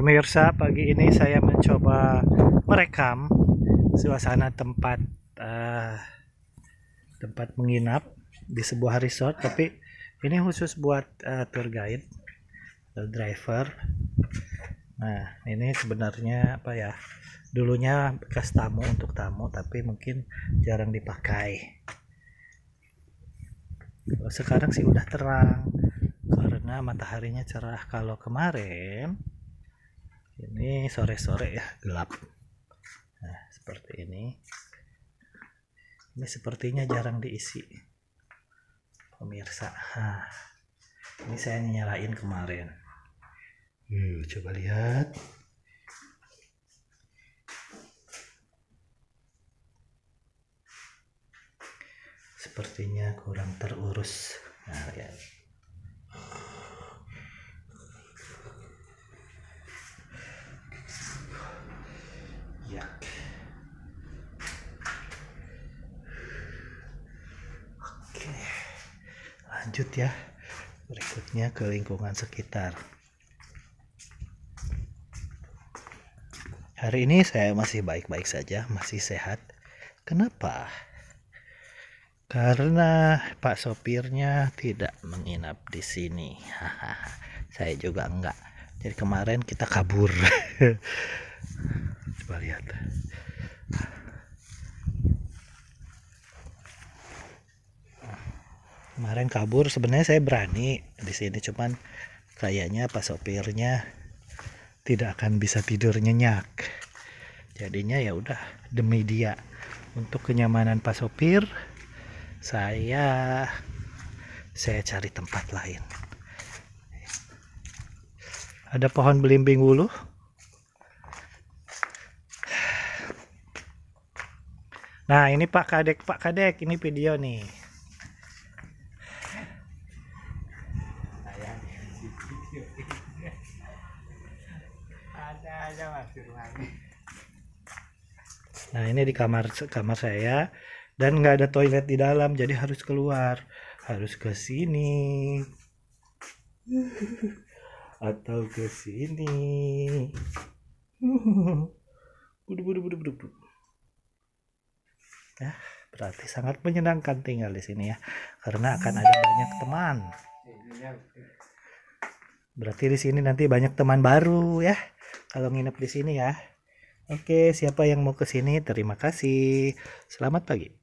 Pemirsa, pagi ini saya mencoba merekam suasana tempat uh, tempat menginap di sebuah resort, tapi ini khusus buat uh, tour guide atau driver. Nah, ini sebenarnya apa ya? Dulunya bekas tamu untuk tamu, tapi mungkin jarang dipakai. Sekarang sih udah terang karena mataharinya cerah. Kalau kemarin ini sore-sore ya gelap nah seperti ini ini sepertinya jarang diisi pemirsa nah, ini saya nyalain kemarin Yuh, coba lihat sepertinya kurang terurus nah, lihat. lanjut ya berikutnya ke lingkungan sekitar hari ini saya masih baik-baik saja masih sehat kenapa karena pak sopirnya tidak menginap di sini saya juga enggak jadi kemarin kita kabur coba lihat kemarin kabur sebenarnya saya berani di sini cuman kayaknya pas sopirnya tidak akan bisa tidur nyenyak jadinya ya udah demi dia untuk kenyamanan pak sopir saya saya cari tempat lain ada pohon belimbing wulu nah ini pak kadek pak kadek ini video nih nah ini di kamar kamar saya dan nggak ada toilet di dalam jadi harus keluar harus ke sini atau ke sini budu budu budu budu ya berarti sangat menyenangkan tinggal di sini ya karena akan ada banyak teman iya, iya, berarti di sini nanti banyak teman baru ya kalau nginep di sini ya. Oke, siapa yang mau ke sini? Terima kasih. Selamat pagi.